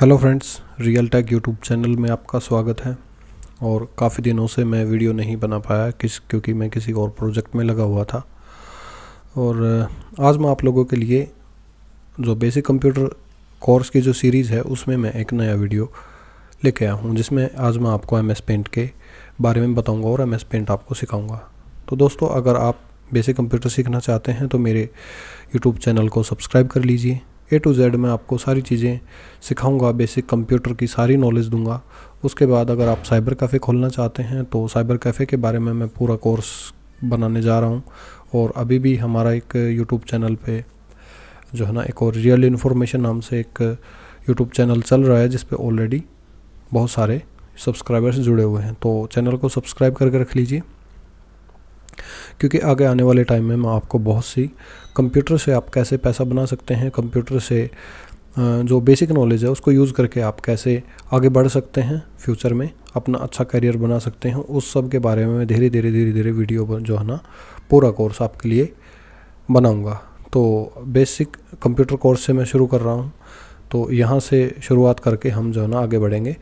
Hello friends real tech YouTube channel में आपका स्वागत है और काफ़ी दिनों से मैं वीडियो नहीं बना पाया किस क्योंकि मैं किसी और प्रोजेक्ट में लगा हुआ था और आज मैं आप लोगों के लिए जो बेसिक कंप्यूटर कोर्स की जो सीरीज़ है उसमें मैं एक नया वीडियो लेके आया हूँ जिसमें आज मैं आपको एम एस पेंट के बारे में बताऊँगा और एम एस पेंट आपको सिखाऊँगा तो दोस्तों अगर आप बेसिक कंप्यूटर सीखना चाहते हैं तो मेरे यूट्यूब चैनल को सब्सक्राइब कर लीजिए ए टू जेड मैं आपको सारी चीज़ें सिखाऊंगा बेसिक कंप्यूटर की सारी नॉलेज दूंगा उसके बाद अगर आप साइबर कैफ़े खोलना चाहते हैं तो साइबर कैफ़े के बारे में मैं पूरा कोर्स बनाने जा रहा हूँ और अभी भी हमारा एक यूट्यूब चैनल पर जो है ना एक और रियल इन्फॉर्मेशन नाम से एक यूट्यूब चैनल चल रहा है जिसपे ऑलरेडी बहुत सारे सब्सक्राइबर्स जुड़े हुए हैं तो चैनल को सब्सक्राइब करके रख लीजिए क्योंकि आगे आने वाले टाइम में मैं आपको बहुत सी कंप्यूटर से आप कैसे पैसा बना सकते हैं कंप्यूटर से जो बेसिक नॉलेज है उसको यूज़ करके आप कैसे आगे बढ़ सकते हैं फ्यूचर में अपना अच्छा करियर बना सकते हैं उस सब के बारे में धीरे धीरे धीरे धीरे वीडियो जो है ना पूरा कोर्स आपके लिए बनाऊँगा तो बेसिक कंप्यूटर कोर्स से मैं शुरू कर रहा हूँ तो यहाँ से शुरुआत करके हम जो है ना आगे बढ़ेंगे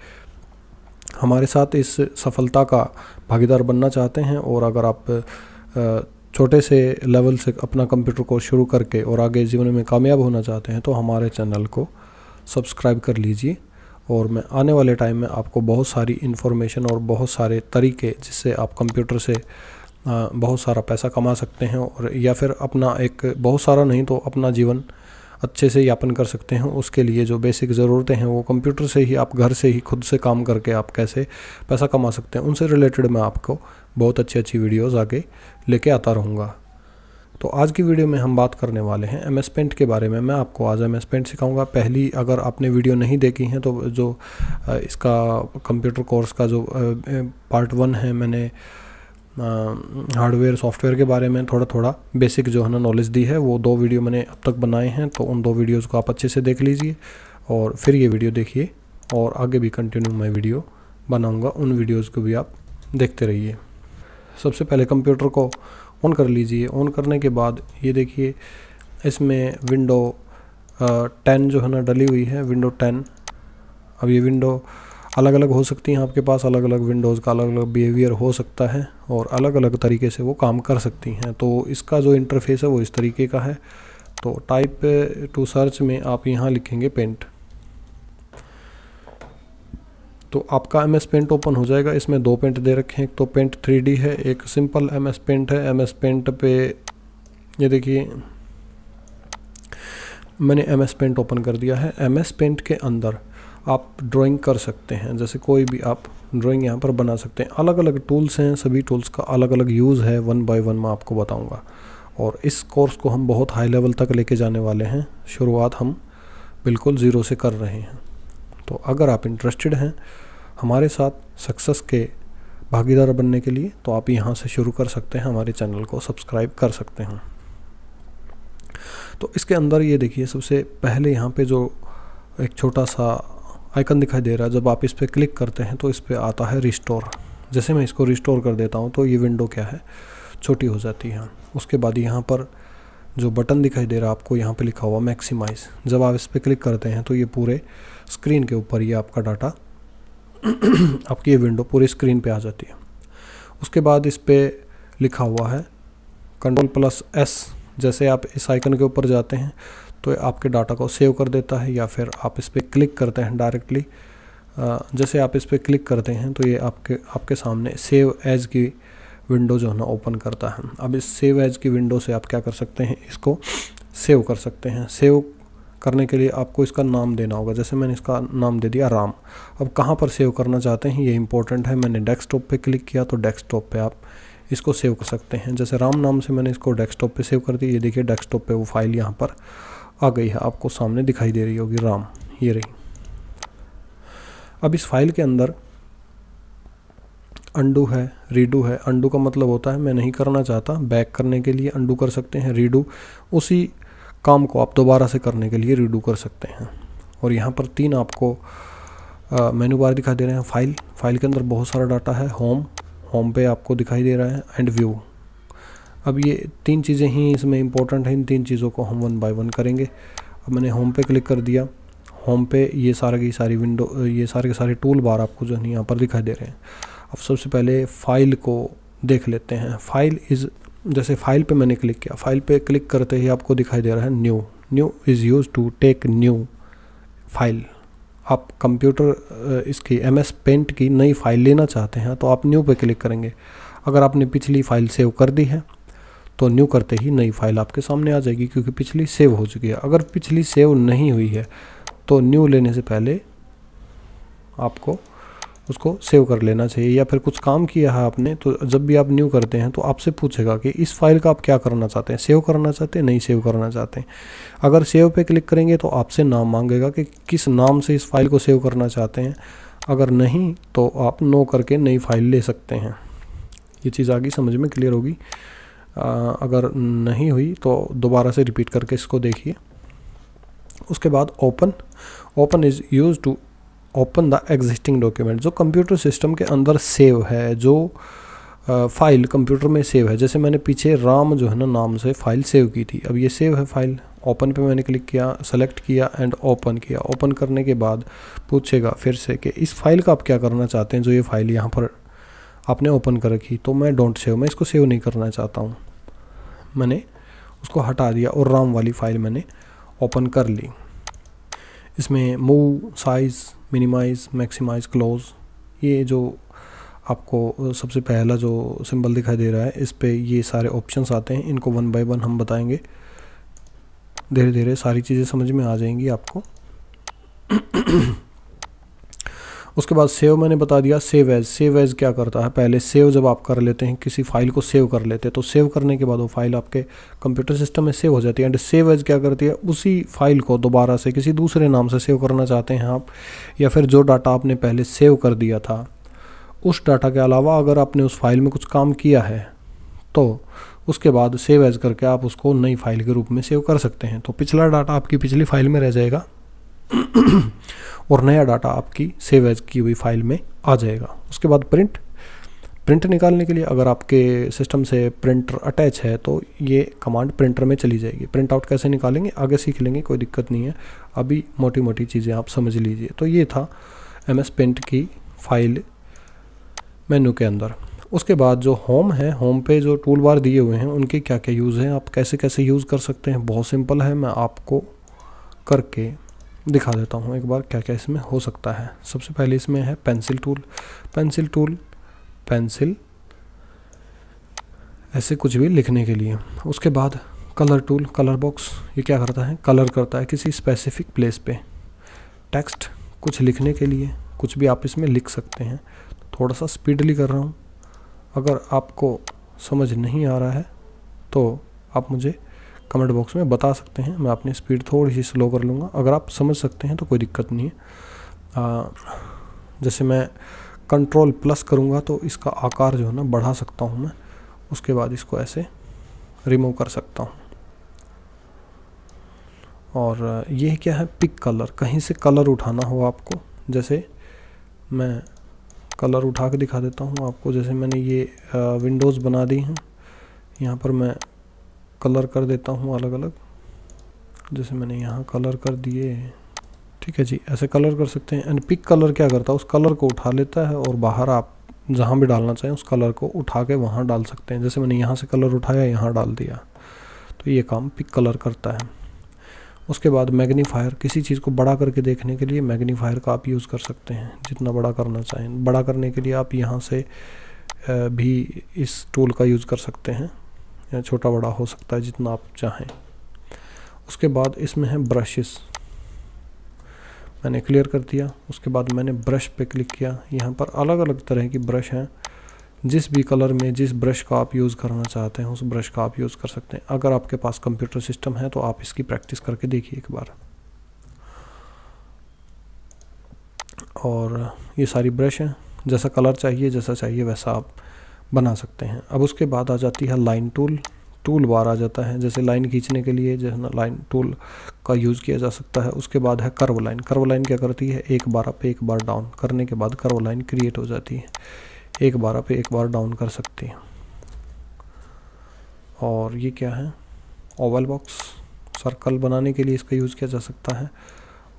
हमारे साथ इस सफलता का भागीदार बनना चाहते हैं और अगर आप छोटे से लेवल से अपना कंप्यूटर कोर्स शुरू करके और आगे जीवन में कामयाब होना चाहते हैं तो हमारे चैनल को सब्सक्राइब कर लीजिए और मैं आने वाले टाइम में आपको बहुत सारी इन्फॉर्मेशन और बहुत सारे तरीके जिससे आप कंप्यूटर से बहुत सारा पैसा कमा सकते हैं और या फिर अपना एक बहुत सारा नहीं तो अपना जीवन अच्छे से यापन कर सकते हैं उसके लिए जो बेसिक ज़रूरतें हैं वो कंप्यूटर से ही आप घर से ही खुद से काम करके आप कैसे पैसा कमा सकते हैं उनसे रिलेटेड मैं आपको बहुत अच्छी अच्छी वीडियोज़ आगे लेके आता रहूँगा तो आज की वीडियो में हम बात करने वाले हैं एम एस पेंट के बारे में मैं आपको आज एम एस पेंट सिखाऊंगा पहली अगर आपने वीडियो नहीं देखी है तो जो इसका कंप्यूटर कोर्स का जो पार्ट वन है मैंने हार्डवेयर सॉफ्टवेयर के बारे में थोड़ा थोड़ा बेसिक जो है ना नॉलेज दी है वो दो वीडियो मैंने अब तक बनाए हैं तो उन दो वीडियोज़ को आप अच्छे से देख लीजिए और फिर ये वीडियो देखिए और आगे भी कंटिन्यू मैं वीडियो बनाऊँगा उन वीडियोज़ को भी आप देखते रहिए सबसे पहले कंप्यूटर को ऑन कर लीजिए ऑन करने के बाद ये देखिए इसमें विंडो टेन जो है ना डली हुई है विंडो टेन अब ये विंडो अलग अलग हो सकती हैं आपके पास अलग अलग विंडोज़ का अलग अलग बिहेवियर हो सकता है और अलग अलग तरीके से वो काम कर सकती हैं तो इसका जो इंटरफेस है वो इस तरीके का है तो टाइप टू सर्च में आप यहाँ लिखेंगे पेंट तो आपका एम एस पेंट ओपन हो जाएगा इसमें दो पेंट दे रखे हैं एक तो पेंट थ्री है एक सिंपल एम एस पेंट है एम एस पेंट पे ये देखिए मैंने एम एस पेंट ओपन कर दिया है एम एस पेंट के अंदर आप ड्राइंग कर सकते हैं जैसे कोई भी आप ड्राइंग यहाँ पर बना सकते हैं अलग अलग टूल्स हैं सभी टूल्स का अलग अलग यूज़ है वन बाय वन मैं आपको बताऊँगा और इस कोर्स को हम बहुत हाई लेवल तक लेके जाने वाले हैं शुरुआत हम बिल्कुल ज़ीरो से कर रहे हैं तो अगर आप इंटरेस्टेड हैं हमारे साथ सक्सेस के भागीदार बनने के लिए तो आप यहाँ से शुरू कर सकते हैं हमारे चैनल को सब्सक्राइब कर सकते हैं तो इसके अंदर ये देखिए सबसे पहले यहाँ पे जो एक छोटा सा आइकन दिखाई दे रहा है जब आप इस पर क्लिक करते हैं तो इस पर आता है रिस्टोर जैसे मैं इसको रिस्टोर कर देता हूँ तो ये विंडो क्या है छोटी हो जाती है उसके बाद यहाँ पर जो बटन दिखाई दे रहा है आपको यहाँ पे लिखा हुआ मैक्सिमाइज जब आप इस पर क्लिक करते हैं तो ये पूरे स्क्रीन के ऊपर ये आपका डाटा आपकी ये विंडो पूरी स्क्रीन पे आ जाती है उसके बाद इस पर लिखा हुआ है कंट्रोल प्लस एस जैसे आप इस आइकन के ऊपर जाते हैं तो आपके डाटा को सेव कर देता है या फिर आप इस पर क्लिक करते हैं डायरेक्टली जैसे आप इस पर क्लिक करते हैं तो ये आपके आपके सामने सेव एज की विंडो जो है ना ओपन करता है अब इस सेव एज की विंडो से आप क्या कर सकते हैं इसको सेव कर सकते हैं सेव करने के लिए आपको इसका नाम देना होगा जैसे मैंने इसका नाम दे दिया राम अब कहाँ पर सेव करना चाहते हैं ये इंपॉर्टेंट है मैंने डेस्कटॉप पे क्लिक किया तो डेस्कटॉप पे आप इसको सेव कर सकते हैं जैसे राम नाम से मैंने इसको डेस्कटॉप पे सेव कर दी ये देखिए डेस्कटॉप पे वो फाइल यहाँ पर आ गई है आपको सामने दिखाई दे रही होगी राम ये रही अब इस फाइल के अंदर अंडू है रीडू है अंडू का मतलब होता है मैं नहीं करना चाहता बैक करने के लिए अंडू कर सकते हैं रीडू उसी काम को आप दोबारा से करने के लिए रीडू कर सकते हैं और यहाँ पर तीन आपको मेनू बार दिखाई दे रहे हैं फाइल फाइल के अंदर बहुत सारा डाटा है होम होम पे आपको दिखाई दे रहा है एंड व्यू अब ये तीन चीज़ें ही इसमें इंपॉर्टेंट हैं इन तीन चीज़ों को हम वन बाय वन करेंगे अब मैंने होम पे क्लिक कर दिया होम पे ये सारे की सारी विंडो ये सारे के सारे टूल बार आपको जो है यहाँ पर दिखाई दे रहे हैं अब सबसे पहले फ़ाइल को देख लेते हैं फाइल इज़ जैसे फाइल पे मैंने क्लिक किया फाइल पे क्लिक करते ही आपको दिखाई दे रहा है new new is use to take new file आप कंप्यूटर इसकी एम एस पेंट की नई फाइल लेना चाहते हैं तो आप न्यू पे क्लिक करेंगे अगर आपने पिछली फाइल सेव कर दी है तो न्यू करते ही नई फाइल आपके सामने आ जाएगी क्योंकि पिछली सेव हो चुकी है अगर पिछली सेव नहीं हुई है तो न्यू लेने से पहले आपको उसको सेव कर लेना चाहिए या फिर कुछ काम किया है आपने तो जब भी आप न्यू करते हैं तो आपसे पूछेगा कि इस फाइल का आप क्या करना चाहते हैं सेव करना चाहते हैं नहीं सेव करना चाहते हैं अगर सेव पे क्लिक करेंगे तो आपसे नाम मांगेगा कि किस नाम से इस फाइल को सेव करना चाहते हैं अगर नहीं तो आप नो करके नई फाइल ले सकते हैं ये चीज़ आगे समझ में क्लियर होगी अगर नहीं हुई तो दोबारा से रिपीट करके इसको देखिए उसके बाद open open is use to open the existing document जो कंप्यूटर सिस्टम के अंदर सेव है जो फाइल कंप्यूटर में सेव है जैसे मैंने पीछे राम जो है ना नाम से फाइल सेव की थी अब ये सेव है फाइल ओपन पे मैंने क्लिक किया सेलेक्ट किया एंड ओपन किया ओपन करने के बाद पूछेगा फिर से कि इस फाइल का आप क्या करना चाहते हैं जो ये फाइल यहाँ पर आपने ओपन कर रखी तो मैं डोंट सेव मैं इसको सेव नहीं करना चाहता हूँ मैंने उसको हटा दिया और राम वाली फ़ाइल मैंने ओपन कर ली इसमें move size minimise maximise close ये जो आपको सबसे पहला जो सिंबल दिखाई दे रहा है इस पर ये सारे ऑप्शंस आते हैं इनको वन बाय वन हम बताएंगे धीरे धीरे सारी चीज़ें समझ में आ जाएंगी आपको उसके बाद सेव मैंने बता दिया सेव एज सेव एज क्या करता है पहले सेव जब आप कर लेते हैं किसी फाइल को सेव कर लेते हैं तो सेव करने के बाद वो फाइल आपके कंप्यूटर सिस्टम में सेव हो जाती है एंड सेव एज क्या करती है उसी फाइल को दोबारा से किसी दूसरे नाम से सेव करना चाहते हैं आप या फिर जो डाटा आपने पहले सेव कर दिया था उस डाटा के अलावा अगर आपने उस फाइल में कुछ काम किया है तो उसके बाद सेव एज करके आप उसको नई फाइल के रूप में सेव कर सकते हैं तो पिछला डाटा आपकी पिछली फाइल में रह जाएगा और नया डाटा आपकी सेव एज की हुई फाइल में आ जाएगा उसके बाद प्रिंट प्रिंट निकालने के लिए अगर आपके सिस्टम से प्रिंटर अटैच है तो ये कमांड प्रिंटर में चली जाएगी प्रिंट आउट कैसे निकालेंगे आगे सीख लेंगे कोई दिक्कत नहीं है अभी मोटी मोटी चीज़ें आप समझ लीजिए तो ये था एम एस पेंट की फाइल मेनू के अंदर उसके बाद जो होम है होम पे जो टूल बार दिए हुए हैं उनके क्या क्या यूज़ हैं आप कैसे कैसे यूज़ कर सकते हैं बहुत सिंपल है मैं आपको करके दिखा देता हूँ एक बार क्या क्या इसमें हो सकता है सबसे पहले इसमें है pencil tool pencil tool pencil ऐसे कुछ भी लिखने के लिए उसके बाद कलर टूल कलर बॉक्स ये क्या करता है कलर करता है किसी स्पेसिफिक प्लेस पे टेक्स्ट कुछ लिखने के लिए कुछ भी आप इसमें लिख सकते हैं थोड़ा सा स्पीडली कर रहा हूँ अगर आपको समझ नहीं आ रहा है तो आप मुझे कमेंट बॉक्स में बता सकते हैं मैं अपनी स्पीड थोड़ी सी स्लो कर लूँगा अगर आप समझ सकते हैं तो कोई दिक्कत नहीं है आ, जैसे मैं कंट्रोल प्लस करूँगा तो इसका आकार जो है ना बढ़ा सकता हूँ मैं उसके बाद इसको ऐसे रिमूव कर सकता हूँ और यह क्या है पिक कलर कहीं से कलर उठाना हो आपको जैसे मैं कलर उठा के दिखा देता हूँ आपको जैसे मैंने ये विंडोज़ बना दी हैं यहाँ पर मैं कलर कर देता हूँ अलग अलग जैसे मैंने यहाँ कलर कर दिए ठीक है जी ऐसे कलर कर सकते हैं एंड पिक कलर क्या करता है उस कलर को उठा लेता है और बाहर आप जहाँ भी डालना चाहें उस कलर को उठा के वहाँ डाल सकते हैं जैसे मैंने यहाँ से कलर उठाया यहाँ डाल दिया तो ये काम पिक कलर करता है उसके बाद मैग्नीफायर किसी चीज़ को बड़ा करके देखने के लिए मैग्नीफायर का आप यूज़ कर सकते हैं जितना बड़ा करना चाहें बड़ा करने के लिए आप यहाँ से भी इस टूल का यूज़ कर सकते हैं या छोटा बड़ा हो सकता है जितना आप चाहें उसके बाद इसमें है ब्रशेस मैंने क्लियर कर दिया उसके बाद मैंने ब्रश पे क्लिक किया यहाँ पर अलग अलग तरह की ब्रश हैं जिस भी कलर में जिस ब्रश का आप यूज़ करना चाहते हैं उस ब्रश का आप यूज़ कर सकते हैं अगर आपके पास कंप्यूटर सिस्टम है तो आप इसकी प्रैक्टिस करके देखिए एक बार और ये सारी ब्रश हैं जैसा कलर चाहिए जैसा चाहिए वैसा आप बना सकते हैं अब उसके बाद आ जाती है लाइन टूल टूल बार आ जाता है जैसे लाइन खींचने के लिए जो है ना लाइन टूल का यूज़ किया जा सकता है उसके बाद है कर्व लाइन कर्व लाइन क्या करती है एक बार अप एक बार डाउन करने के बाद कर्व लाइन क्रिएट हो जाती है एक बार अप एक बार डाउन कर सकती है और ये क्या है ओवल बॉक्स सर्कल बनाने के लिए इसका यूज़ किया जा सकता है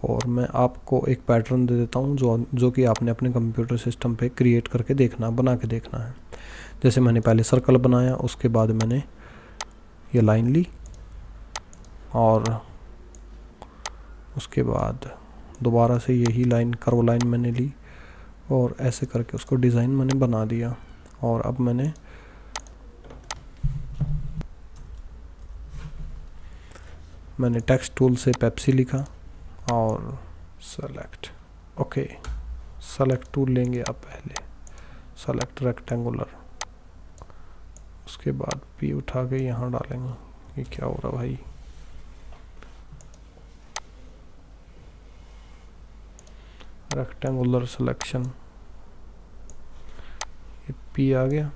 और मैं आपको एक पैटर्न दे देता हूँ जो जो कि आपने अपने कंप्यूटर सिस्टम पे क्रिएट करके देखना बना के देखना है जैसे मैंने पहले सर्कल बनाया उसके बाद मैंने ये लाइन ली और उसके बाद दोबारा से यही लाइन कर्व लाइन मैंने ली और ऐसे करके उसको डिज़ाइन मैंने बना दिया और अब मैंने मैंने टेक्स्ट टूल से पेप्सी लिखा और सेलेक्ट ओके सेलेक्ट टूल लेंगे आप पहले सेलेक्ट रेक्टेंगुलर उसके बाद पी उठा के यहाँ डालेंगे ये क्या हो रहा भाई रेक्टेंगुलर सिलेक्शन ये पी आ गया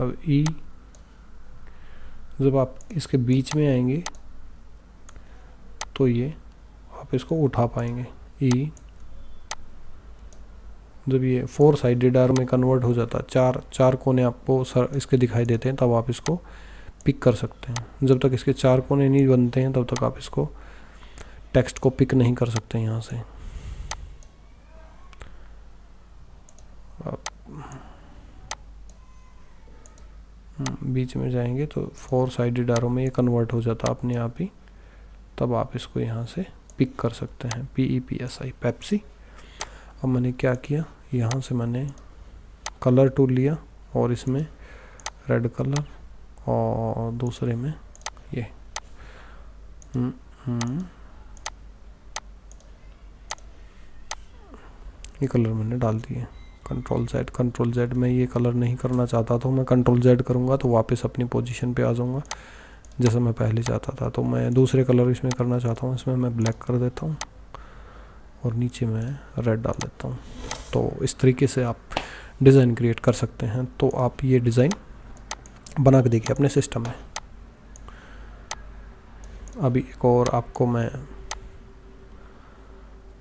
अब ई e. जब आप इसके बीच में आएंगे तो ये आप इसको उठा पाएंगे ई e जब ये फोर साइडेड आर में कन्वर्ट हो जाता है चार चार कोने आपको सर इसके दिखाई देते हैं तब आप इसको पिक कर सकते हैं जब तक इसके चार कोने नहीं बनते हैं तब तक आप इसको टेक्स्ट को पिक नहीं कर सकते यहाँ से हम्म, बीच में जाएंगे तो फोर साइडेड आरो में ये कन्वर्ट हो जाता अपने आप ही तब आप इसको यहाँ से पिक कर सकते हैं P E P S I Pepsi अब मैंने क्या किया यहाँ से मैंने कलर टूल लिया और इसमें रेड कलर और दूसरे में ये हम्म, हम्म। ये कलर मैंने डाल दिए कंट्रोल जेड कंट्रोल जेड में ये कलर नहीं करना चाहता तो मैं कंट्रोल जेड करूँगा तो वापस अपनी पोजीशन पे आ जाऊँगा जैसे मैं पहले चाहता था तो मैं दूसरे कलर इसमें करना चाहता हूँ इसमें मैं ब्लैक कर देता हूँ और नीचे मैं रेड डाल देता हूँ तो इस तरीके से आप डिज़ाइन क्रिएट कर सकते हैं तो आप ये डिज़ाइन बना के देखिए अपने सिस्टम में अभी एक और आपको मैं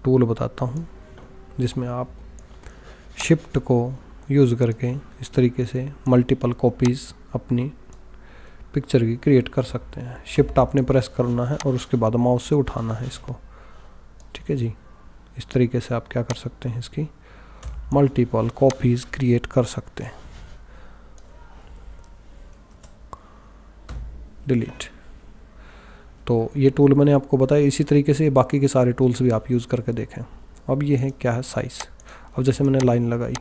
टूल बताता हूँ जिसमें आप शिफ्ट को यूज़ करके इस तरीके से मल्टीपल कॉपीज़ अपनी पिक्चर की क्रिएट कर सकते हैं शिफ्ट आपने प्रेस करना है और उसके बाद माउस से उठाना है इसको ठीक है जी इस तरीके से आप क्या कर सकते हैं इसकी मल्टीपल कॉपीज़ क्रिएट कर सकते हैं डिलीट तो ये टूल मैंने आपको बताया इसी तरीके से बाकी के सारे टूल्स भी आप यूज़ करके देखें अब ये है क्या है साइज़ अब जैसे मैंने लाइन लगाई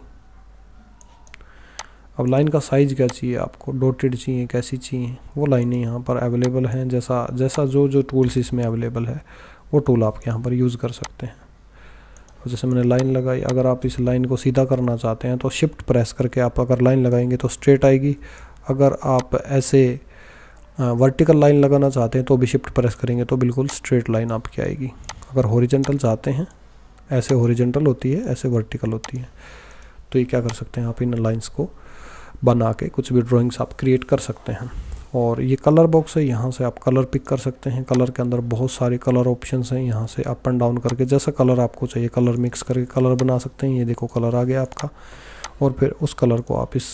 अब लाइन का साइज़ क्या चाहिए आपको डोटेड चाहिए कैसी चाहिए वो लाइनें यहाँ पर अवेलेबल हैं जैसा जैसा जो जो टूल्स इसमें अवेलेबल है वो टूल आप यहाँ पर यूज़ कर सकते हैं और जैसे मैंने लाइन लगाई अगर आप इस लाइन को सीधा करना चाहते हैं तो शिफ्ट प्रेस करके आप अगर लाइन लगाएंगे तो स्ट्रेट आएगी अगर आप ऐसे वर्टिकल लाइन लगाना चाहते हैं तो भी शिफ्ट प्रेस करेंगे तो बिल्कुल स्ट्रेट लाइन आपकी आएगी अगर होरिजेंटल चाहते हैं ऐसे होरिजेंटल होती है ऐसे वर्टिकल होती है तो ये क्या कर सकते हैं आप इन लाइंस को बना के कुछ भी ड्राइंग्स आप क्रिएट कर सकते हैं और ये कलर बॉक्स है यहाँ से आप कलर पिक कर सकते हैं कलर के अंदर बहुत सारे कलर ऑप्शंस हैं यहाँ से अप एंड डाउन करके जैसा कलर आपको चाहिए कलर मिक्स करके कलर बना सकते हैं ये देखो कलर आ गया आपका और फिर उस कलर को आप इस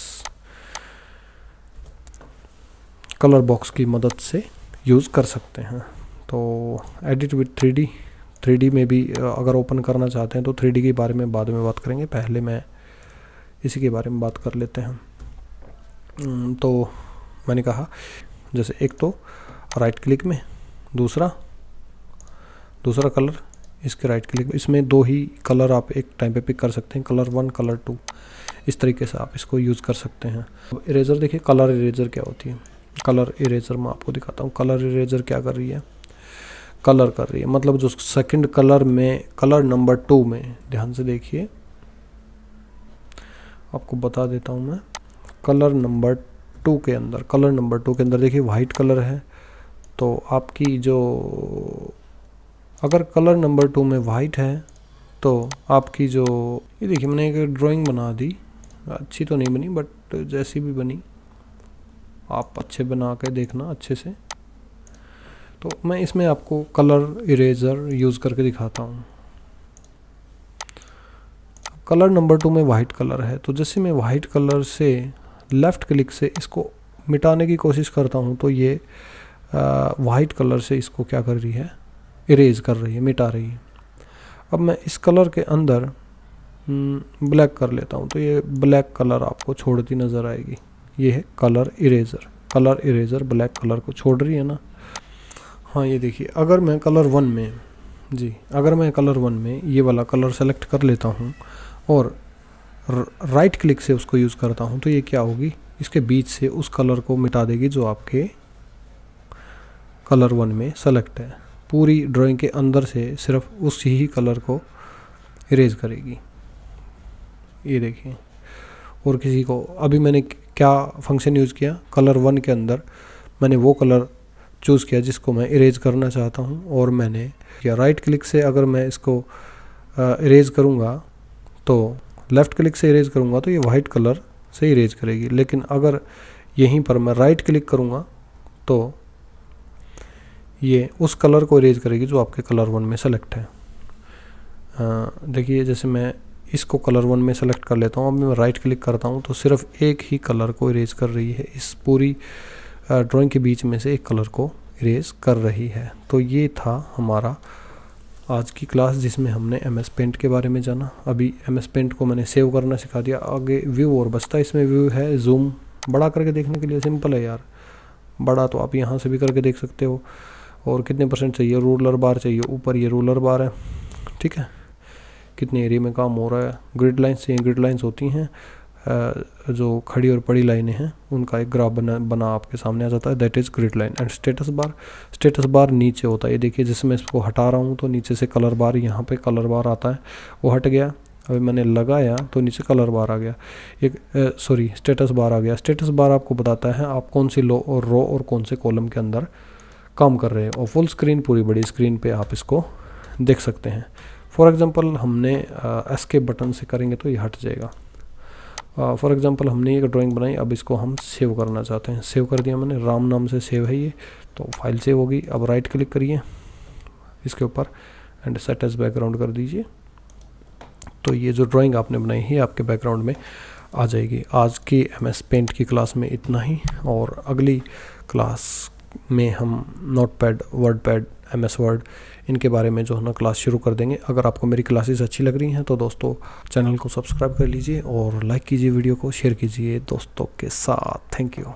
कलर बॉक्स की मदद से यूज़ कर सकते हैं तो edit with three D three D में भी अगर ओपन करना चाहते हैं तो थ्री डी के बारे में बाद में बात करेंगे पहले मैं इसी के बारे में बात कर लेते हैं हम्म, तो मैंने कहा जैसे एक तो राइट क्लिक में दूसरा दूसरा कलर इसके राइट क्लिक में इसमें दो ही कलर आप एक टाइम पे पिक कर सकते हैं कलर वन कलर टू इस तरीके से आप इसको यूज़ कर सकते हैं इरेज़र देखिए कलर इरेज़र क्या होती है कलर इरेज़र मैं आपको दिखाता हूँ कलर इरेज़र क्या कर रही है कलर कर रही है मतलब जो सेकंड कलर में कलर नंबर टू में ध्यान से देखिए आपको बता देता हूँ मैं कलर नंबर टू के अंदर कलर नंबर टू के अंदर देखिए वाइट कलर है तो आपकी जो अगर कलर नंबर टू में वाइट है तो आपकी जो ये देखिए मैंने एक ड्राइंग बना दी अच्छी तो नहीं बनी बट जैसी भी बनी आप अच्छे बना के देखना अच्छे से तो मैं इसमें आपको कलर इरेजर यूज़ करके दिखाता हूँ कलर नंबर टू में वाइट कलर है तो जैसे मैं वाइट कलर से लेफ़्ट क्लिक से इसको मिटाने की कोशिश करता हूँ तो ये वाइट कलर से इसको क्या कर रही है इरेज कर रही है मिटा रही है अब मैं इस कलर के अंदर ब्लैक हम्म, कर लेता हूँ तो ये ब्लैक कलर आपको छोड़ती नज़र आएगी ये है colour eraser colour eraser black colour को छोड़ रही है ना हाँ ये देखिए अगर मैं कलर वन में जी अगर मैं कलर वन में ये वाला कलर सेलेक्ट कर लेता हूँ और राइट क्लिक से उसको यूज़ करता हूँ तो ये क्या होगी इसके बीच से उस कलर को मिटा देगी जो आपके कलर वन में सेलेक्ट है पूरी ड्राइंग के अंदर से सिर्फ उस ही कलर को इरेज करेगी ये देखिए और किसी को अभी मैंने क्या फंक्शन यूज़ किया कलर वन के अंदर मैंने वो कलर चूज़ किया जिसको मैं इरेज करना चाहता हूँ और मैंने या राइट क्लिक से अगर मैं इसको इरेज करूँगा तो लेफ़्ट क्लिक से इरेज करूँगा तो ये वाइट कलर से इरेज करेगी लेकिन अगर यहीं पर मैं राइट क्लिक करूँगा तो ये उस कलर को इरेज करेगी जो आपके कलर वन में सेलेक्ट है देखिए जैसे मैं इसको कलर वन में सेलेक्ट कर लेता हूँ अब मैं राइट क्लिक करता हूँ तो सिर्फ एक ही कलर को इरेज कर रही है इस पूरी ड्राइंग के बीच में से एक कलर को इरेज कर रही है तो ये था हमारा आज की क्लास जिसमें हमने एम एस पेंट के बारे में जाना अभी एम एस पेंट को मैंने सेव करना सिखा दिया आगे व्यू और बचता इसमें व्यू है जूम बड़ा करके देखने के लिए सिंपल है यार बड़ा तो आप यहाँ से भी करके देख सकते हो और कितने परसेंट चाहिए रूलर बार चाहिए ऊपर ये रूलर बार है ठीक है कितने एरिया में काम हो रहा है ग्रिड लाइन्स चाहिए ग्रिड लाइन्स होती हैं जो खड़ी और पड़ी लाइनें हैं उनका एक ग्राफ बना बना आपके सामने आ जाता है that is grid line and status bar status bar नीचे होता है ये देखिए जिसमें इसको हटा रहा हूँ तो नीचे से कलर बार यहाँ पे कलर बार आता है वो हट गया अभी मैंने लगाया तो नीचे कलर बार आ गया एक सॉरी स्टेटस बार आ गया स्टेटस बार आपको बताता है आप कौन सी लो और रो और कौन से कॉलम के अंदर काम कर रहे हैं और फुल स्क्रीन पूरी बड़ी स्क्रीन पर आप इसको देख सकते हैं फॉर एग्ज़ाम्पल हमने एस्केप बटन से करेंगे तो ये हट जाएगा फॉर एग्जांपल हमने एक ड्राइंग बनाई अब इसको हम सेव करना चाहते हैं सेव कर दिया मैंने राम नाम से सेव है ये तो फाइल सेव होगी अब राइट क्लिक करिए इसके ऊपर एंड सेट एज बैकग्राउंड कर दीजिए तो ये जो ड्राइंग आपने बनाई है आपके बैकग्राउंड में आ जाएगी आज के एम एस पेंट की क्लास में इतना ही और अगली क्लास में हम Notepad WordPad M S Word इनके बारे में जो है ना क्लास शुरू कर देंगे अगर आपको मेरी क्लासेस अच्छी लग रही हैं तो दोस्तों चैनल को सब्सक्राइब कर लीजिए और लाइक कीजिए वीडियो को शेयर कीजिए दोस्तों के साथ थैंक यू